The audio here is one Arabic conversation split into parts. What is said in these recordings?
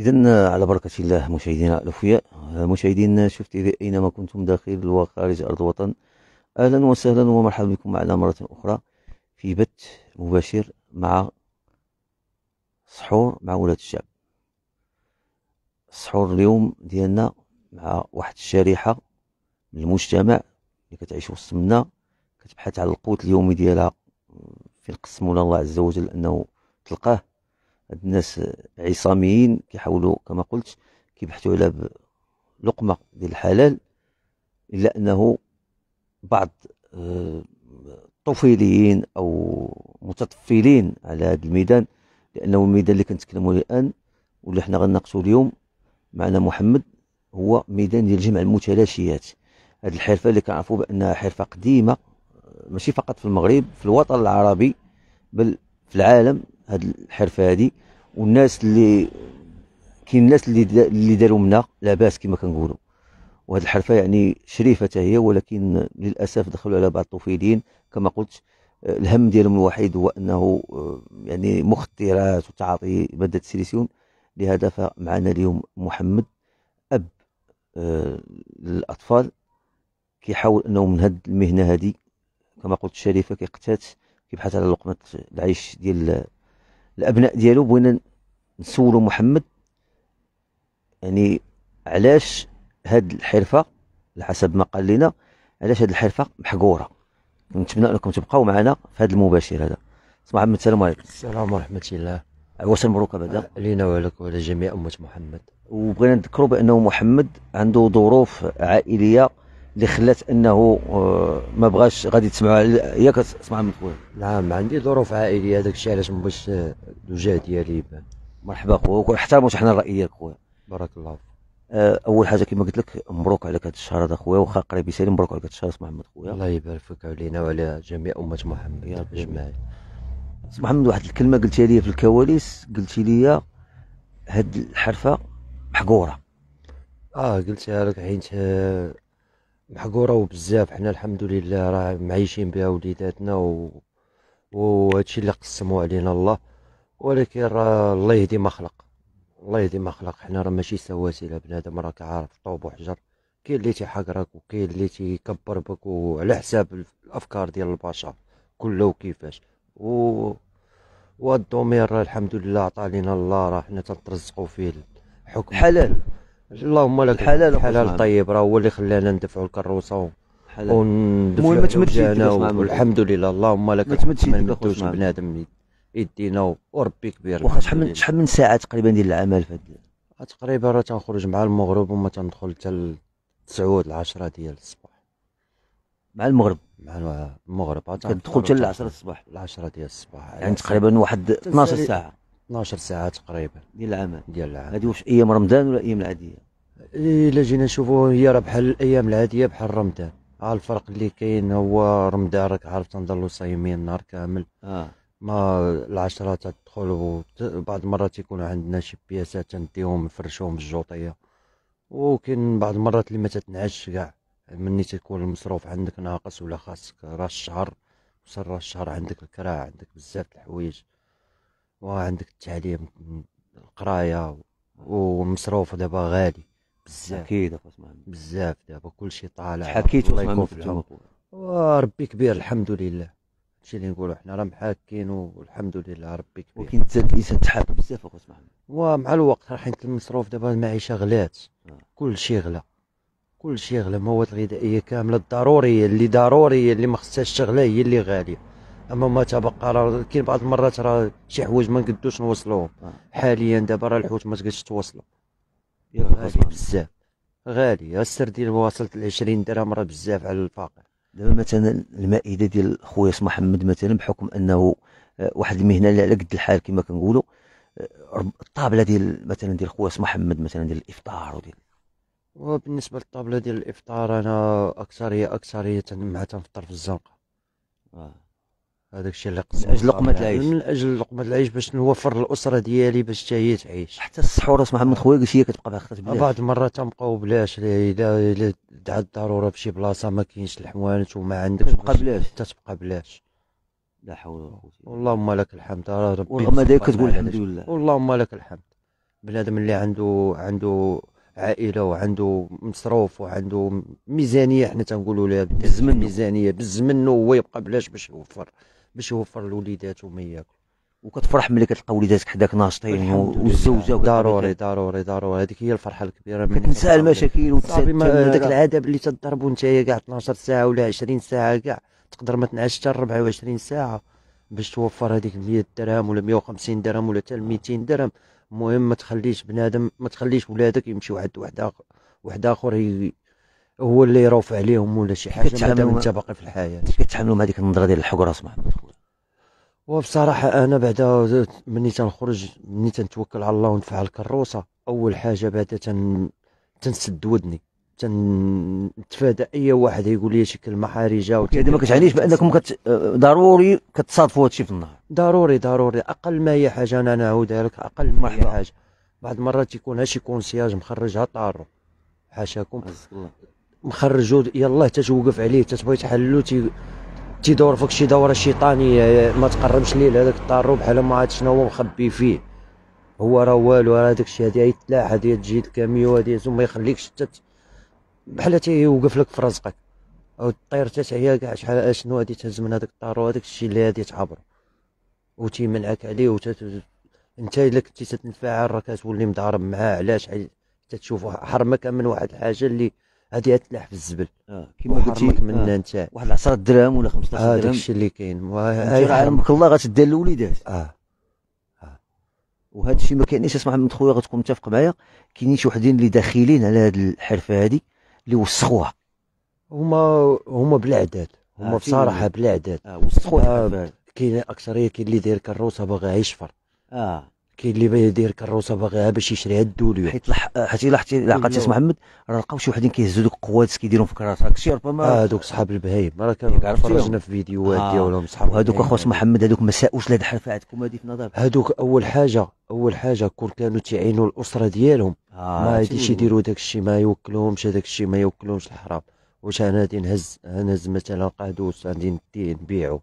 إذا على بركة الله مشاهدينا الأوفياء مشاهدين شفت أينما كنتم داخل وخارج أرض الوطن أهلا وسهلا ومرحبا بكم معنا مرة أخرى في بث مباشر مع سحور مع ولاة الشعب السحور اليوم ديالنا مع واحد الشريحة من المجتمع اللي كتعيش وسط منا كتبحث على القوت اليومي ديالها فين من الله عز وجل أنه تلقاه الناس عصاميين كيحاولوا كما قلت كيبحثوا على لقمه ديال الحلال الا انه بعض آه، طفيليين او متطفلين على هذا الميدان لانه الميدان اللي كنتكلموا الان واللي حنا غنناقشوا اليوم معنا محمد هو ميدان ديال جمع المتلاشيات هذه الحرفه اللي كنعرفوا بانها حرفه قديمه آه، ماشي فقط في المغرب في الوطن العربي بل في العالم هاد الحرفه هادي والناس اللي كاين الناس اللي اللي داروا منها لاباس كما كنقولوا وهاد الحرفه يعني شريفه هي ولكن للاسف دخلوا على بعض الطفيلين كما قلت الهم ديالهم الوحيد هو انه آه، يعني مخدرات وتعاطي ماده السيليسيوم لهذا فمعنا اليوم محمد اب آه، للاطفال كيحاول انه من هاد المهنه هادي كما قلت الشريفه كيقتات كيبحث على لقمه العيش ديال الابناء ديالو بغينا نسولو محمد يعني علاش هاد الحرفه على حسب ما قال لنا علاش هاد الحرفه محقوره نتمنى انكم تبقاو معنا في هذا المباشر هذا صباح محمد السلام عليكم السلام ورحمه الله عواش مبروكه بعدا لينا ولك ولجميع امه محمد وبغينا نذكروا بانه محمد عنده ظروف عائليه اللي خلات انه آه، ما بغاش غادي تسمعوا هي كتسمع من خويا نعم عندي ظروف عائليه هذاك الشيء علاش ما بغيتش الوجه آه، ديالي يبان مرحبا خويا ونحترموا حنا الراي ديالك خويا بارك الله فيك آه، اول حاجه كما قلت لك مبروك عليك هذا الشهر هذا خويا واخا قريب يسالي مبروك عليك هذا الشهر اسمع محمد خويا الله يبارك فيك علينا وعلى جميع امه محمد يا رب اجمعين محمد واحد الكلمه قلتيها لي في الكواليس قلتي لي هاد الحرفه محقوره اه قلتها لك حيت الحق وبزاف حنا الحمد لله راه معيشين بها وليداتنا و وهادشي اللي قسموا علينا الله ولكن راه الله يهدي ما خلق الله يهدي ما خلق حنا راه ماشي سواسيل بنادم راك عارف طوب وحجر كاين اللي تيحقرك وكاين اللي تيكبر بك وعلى حساب الافكار ديال البشر كله وكيفاش و راه الحمد لله عطى لينا الله راه حنا تنترزقوا فيه الحكم حلال اللهم لك الحلال الحلال الطيب راه هو اللي خلانا ندفعوا الكروسه وندفعوا المهم والحمد لله اللهم لك ما تمدش بنادم يدينا وربي كبير واخا شحال من شحال من ساعه تقريبا ديال العمل في هاد تقريبا راه تنخرج مع المغرب وما تندخل حتى تسعود العشرة ديال الصباح مع المغرب مع المغرب آه، تدخل حتى العشره الصباح العشرة ديال الصباح يعني تقريبا واحد 12 ساعه 12 ساعه تقريبا ديال العمل ديال العمل هذه واش ايام رمضان ولا ايام العاديه إيه، الا جينا نشوفوا هي راه بحال الايام العاديه بحال رمضان ها الفرق اللي كاين هو رمضان راك عارف تنضلوا صايمين النهار كامل اه ما العشرة تدخل وبعض المرات يكون عندنا شي بياسات تنديهم نفرشوهم في الجوطية وكاين بعض المرات اللي ما تتنعش كاع مني تكون المصروف عندك ناقص ولا خاصك راس الشهر وصل راس الشهر عندك الكراع عندك بزاف الحوايج وعندك التعليم القرايه ومصروف دابا غالي بزاف اكيد بزاف دابا كلشي طالع حكيت الله يكون في العون وربي كبير الحمد لله هادشي اللي نقولوا حنا راه محاكين والحمد لله ربي كبير ولكن تزاد الانسان تحاب بزاف اخو اسمح ومع الوقت راه حيت المصروف دابا المعيشه غلات آه. كل كلشي غلا كلشي غلا المواد الغذائيه كامله الضروريه اللي ضروريه اللي ما خصهاش تغلى هي اللي غاليه اما ما تبقى راه كاين بعض المرات راه شي حوايج ما نقدوش نوصلوهم حاليا دابا راه الحوت ما تقدش توصلو غالي بزاف غالي السردين ديال وصلت ل 20 درهم راه بزاف على الفقير دابا مثلا المائده ديال خويا محمد مثلا بحكم انه آه، واحد المهنه اللي على قد الحال كما كنقولوا آه، الطابله ديال مثلا ديال خويا محمد مثلا ديال الافطار وديال وبالنسبه للطابله ديال الافطار انا اكثريه اكثريه مع تنفطر في الزنقه آه. هذاك الشيء اللي من اجل لقمه العيش من اجل لقمه العيش باش نوفر الاسره ديالي باش حتى هي تعيش حتى السحور اسمع محمد خويا هي كتبقى باخت بلاش بعض المرات تنبقاو بلاش الا الا دعت الضروره في شي بلاصه ما كاينش الحوانت وما عندكش تبقى بلاش تتبقى بلاش لا حول ولا قوه اللهم لك الحمد ربي ورغم هذاك كتقول الحمد لله اللهم لك الحمد بنادم اللي عنده عنده عائله وعنده مصروف وعنده ميزانيه حنا تنقولوا لها بالزمن ميزانيه بالزمن هو يبقى بلاش باش يوفر باش يوفر لوليداتو ما ياكل وكتفرح ملي كتلقى وليداتك حداك ناشطين والزوجه ضروري ضروري ضروري هذيك هي الفرحه الكبيره من كتنسى المشاكل وداك العذاب اللي تضربو نتايا كاع 12 ساعه ولا 20 ساعه كاع تقدر ما تنعش حتى 24 ساعه باش توفر هذيك 100 درهم ولا 150 درهم ولا حتى 200 درهم المهم ما تخليش بنادم ما تخليش ولادك يمشيو عند واحد اخر واحد اخر هو اللي يروف عليهم ولا شي حاجه مادام انت باقي في الحياه كتحملهم هذيك النظره ديال راس اسمع وبصراحه انا بعدا مني تنخرج مني تنتوكل على الله ونفعل الكروسه اول حاجه بعدا تن تنسد ودني تنتفادى اي واحد يقول لي شي كلمه حارجة هذه ما كتعنيش بانكم كت... ضروري كتصادفوا هادشي في النهار ضروري ضروري اقل ما هي حاجه انا نعاودها لك اقل ما هي حاجه بعض المرات يكون هاشي كونسياج مخرجها طارو حاشاكم مخرجو يلاه تتوقف عليه تتبغي تحلو تي تيدور فيك شي دوره شيطانيه ما تقربش ليه لهذاك الطارو بحال ما عاد شنو هو مخبي فيه هو راه والو راه داك الشيء هذه يتلاح هذه تجي الكاميو هذه ما يخليكش حتى بحال تيوقف لك في رزقك او الطير تتعيا كاع شحال آه، شنو غادي تهز من هذاك الطارو هذاك الشيء اللي غادي تعبر و تيمنعك عليه و وتت... انت الا كنتي تتنفعل راه كتولي مضارب معاه علاش تشوفو حرمك من واحد الحاجه اللي هذه تلاح في الزبل آه. كيما قلتي منها آه. انت واحد 10 دراهم ولا 15 آه، درهم هذاك الشيء اللي كاين راه الله غتدير للوليدات اه, آه. وهذا الشيء ما كاينش اسمع من خويا غتكون متفق معايا كاينين شي وحدين اللي داخلين على هذه الحرفه هذه اللي وسخوها هما هما بالاعداد آه، هما آه بصراحه بالاعداد آه وسخوها آه كاين اكثريه كاين اللي داير كروسه باغي يشفر اه كاين اللي باغي يدير كروسه باغيها باش يشريها الدوليو حيت حيت آه، حتى لاحظتي عقلتي سي محمد راه لقاو شي وحدين كيهزوا دوك القوادس كيديرهم في كراساكسي ربما اه صحاب البهايم راه كانوا فرجنا في فيديوهات آه. ديالهم صحاب وهذوك اخو محمد هذوك ما ساوش لهاد الحرفه عندكم هذه في نظر هذوك اول حاجه اول حاجه كون كانوا تيعينوا الاسره ديالهم آه، ما غاديش يديروا داك الشيء ما يوكلهمش هذاك الشيء ما يوكلهمش الحرام واش انا غادي نهز نهز مثلا قادوس غادي نبيعو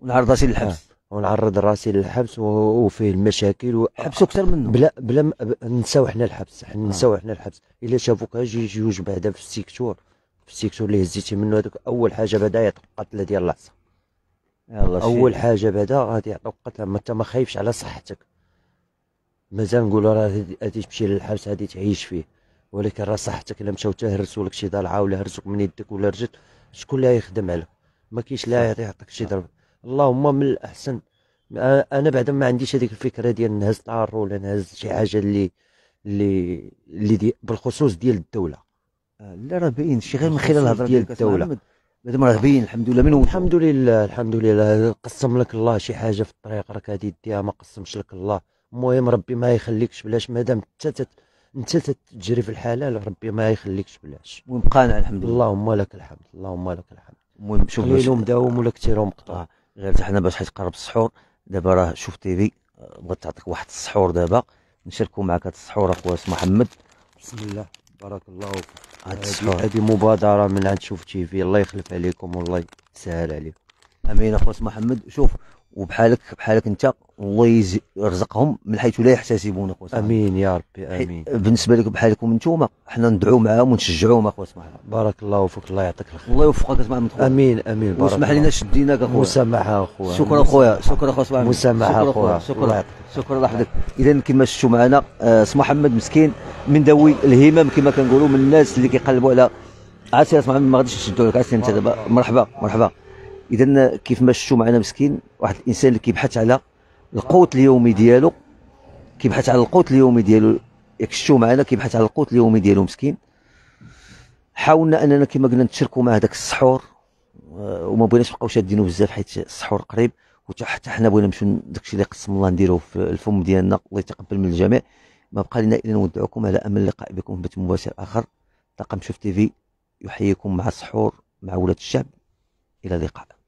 ونعرضها سي الحبس ونعرض راسي للحبس وفيه المشاكل و... حبس اكثر منه بلا بلا م... نساو حنا الحبس حنا آه. نساو حنا الحبس الا شافوك اجي جوج بعدا في السيكتور في السيكتور اللي هزيتي منه هذوك اول حاجه بعدا يعطوك قتله ديال العصا اول حاجه بعدا غادي يعطوك قتله ما انت ما خايفش على صحتك مازال نقولوا راه غادي تمشي للحبس غادي تعيش فيه ولكن راه صحتك الا مشاو تهرسوا لك شي ضلعه ولا هرسوك من يدك ولا رجلك شكون اللي غيخدم عليك ما كاينش لا يعطيك شي ضرب اللهم من الاحسن انا بعدا ما عنديش هذيك الفكره ديال نهز طار ولا نهز شي حاجه اللي اللي اللي دي بالخصوص ديال الدوله آه، لا راه باين شي غير من خلال الهضره ديال الدوله مادام راه باين الحمد لله من الحمد لله الحمد لله قسم لك الله شي حاجه في الطريق راك غادي ديها ما قسمش لك الله المهم ربي ما يخليكش بلاش مادام انت انت تجري في الحلال ربي ما يخليكش بلاش المهم قانع الحمد لله اللهم لك الحمد اللهم لك الحمد المهم شوف شوف داوم ولا كثيرهم قطع آه. غير حنا باش حيت قرب السحور دابا راه شوف تيفي آه، بغيت تعطيك واحد السحور دابا نشاركوا معك هاد السحور اخويا محمد بسم الله بارك الله فيك هاد السحور هادي مبادره من عند شوف تيفي الله يخلف عليكم والله يسهل عليكم امين اخويا محمد شوف وبحالك بحالك انت الله يرزقهم من حيث لا يحتسبون اخو امين يا ربي امين بالنسبه لك بحالكم انتم حنا ندعوا معاهم ونشجعوهم اخوات اسماعيل بارك الله فيك الله يعطيك الخير الله يوفقك اسماعيل امين امين بارك واسمح لنا شديناك اخويا مسامحه اخويا شكرا اخويا شكرا اخويا اسماعيل مسامحه اخويا شكرا شكرا الله يحفظك اذا كما شفتوا معنا آه، اسمه محمد مسكين من ذوي الهمم كما كنقولوا من الناس اللي كيقلبوا على عسير اسماعيل ما غاديش نشدوا لك عسير انت دابا مرحبا مرحبا اذا كيف ما شفتوا معنا مسكين واحد الانسان اللي كيبحث على القوت اليومي ديالو كيبحث على القوت اليومي ديالو ياك شفتوا معنا كيبحث على القوت اليومي ديالو مسكين حاولنا اننا كما قلنا نتشاركوا مع هذاك السحور آه، وما بغيناش نبقاو شادينو بزاف حيت السحور قريب وحتى حنا بغينا نمشيو داكشي اللي قسم الله نديروه في الفم ديالنا الله يتقبل من الجميع ما بقى لنا الا نودعكم على امل اللقاء بكم في بث مباشر اخر طاقم شوف تيفي يحييكم مع السحور مع ولاد الشعب الى اللقاء